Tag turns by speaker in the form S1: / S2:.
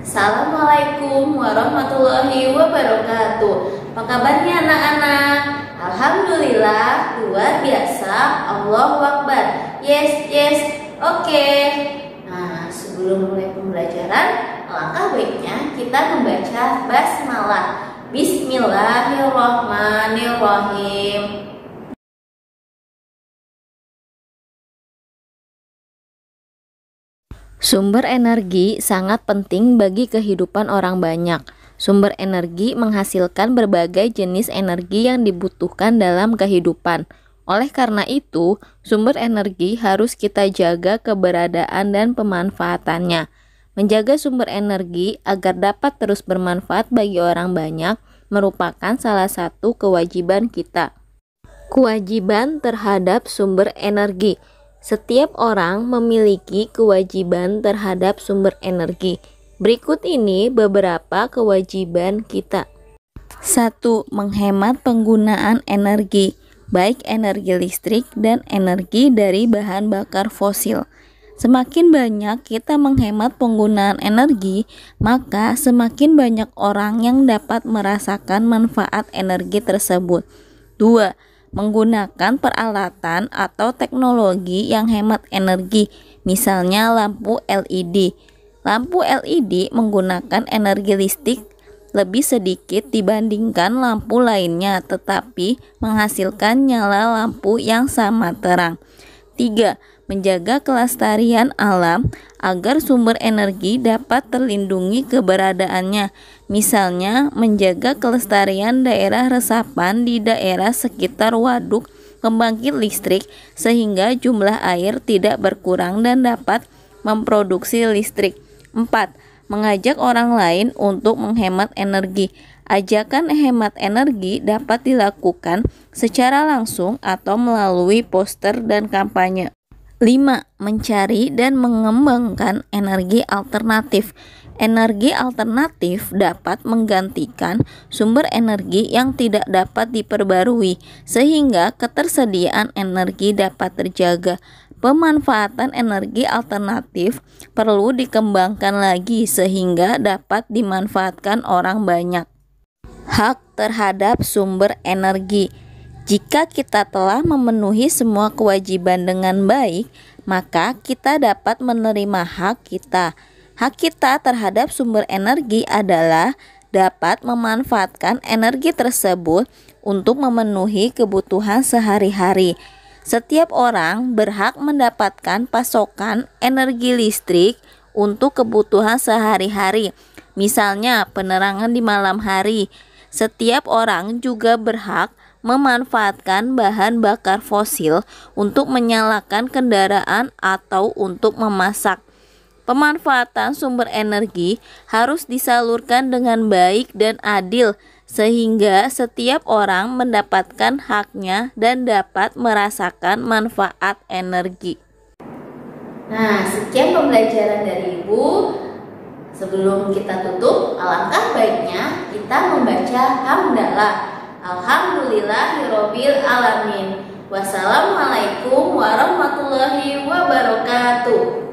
S1: Assalamualaikum warahmatullahi wabarakatuh. Apa kabarnya anak-anak? Alhamdulillah luar biasa Allahu Akbar Yes, yes, oke okay. Nah sebelum mulai pembelajaran langkah baiknya kita membaca basmalah Bismillahirrahmanirrahim Sumber energi sangat penting bagi kehidupan orang banyak. Sumber energi menghasilkan berbagai jenis energi yang dibutuhkan dalam kehidupan. Oleh karena itu, sumber energi harus kita jaga keberadaan dan pemanfaatannya. Menjaga sumber energi agar dapat terus bermanfaat bagi orang banyak merupakan salah satu kewajiban kita. Kewajiban terhadap sumber energi. Setiap orang memiliki kewajiban terhadap sumber energi. Berikut ini beberapa kewajiban kita. 1. Menghemat penggunaan energi, baik energi listrik dan energi dari bahan bakar fosil. Semakin banyak kita menghemat penggunaan energi, maka semakin banyak orang yang dapat merasakan manfaat energi tersebut. 2. Menggunakan peralatan atau teknologi yang hemat energi, misalnya lampu LED Lampu LED menggunakan energi listrik lebih sedikit dibandingkan lampu lainnya, tetapi menghasilkan nyala lampu yang sama terang. 3. Menjaga kelestarian alam agar sumber energi dapat terlindungi keberadaannya, misalnya menjaga kelestarian daerah resapan di daerah sekitar waduk pembangkit listrik sehingga jumlah air tidak berkurang dan dapat memproduksi listrik. 4. Mengajak orang lain untuk menghemat energi. Ajakan hemat energi dapat dilakukan secara langsung atau melalui poster dan kampanye. 5. Mencari dan mengembangkan energi alternatif. Energi alternatif dapat menggantikan sumber energi yang tidak dapat diperbarui, sehingga ketersediaan energi dapat terjaga. Pemanfaatan energi alternatif perlu dikembangkan lagi sehingga dapat dimanfaatkan orang banyak. Hak terhadap sumber energi. Jika kita telah memenuhi semua kewajiban dengan baik, maka kita dapat menerima hak kita. Hak kita terhadap sumber energi adalah dapat memanfaatkan energi tersebut untuk memenuhi kebutuhan sehari-hari. Setiap orang berhak mendapatkan pasokan energi listrik untuk kebutuhan sehari-hari, misalnya penerangan di malam hari. Setiap orang juga berhak memanfaatkan bahan bakar fosil untuk menyalakan kendaraan atau untuk memasak. Pemanfaatan sumber energi harus disalurkan dengan baik dan adil sehingga setiap orang mendapatkan haknya dan dapat merasakan manfaat energi. Nah, sekian pembelajaran dari Ibu. Sebelum kita tutup, alangkah baiknya kita membaca hamdalah. Alhamdulillahirabbil ya alamin. Wassalamualaikum warahmatullahi wabarakatuh.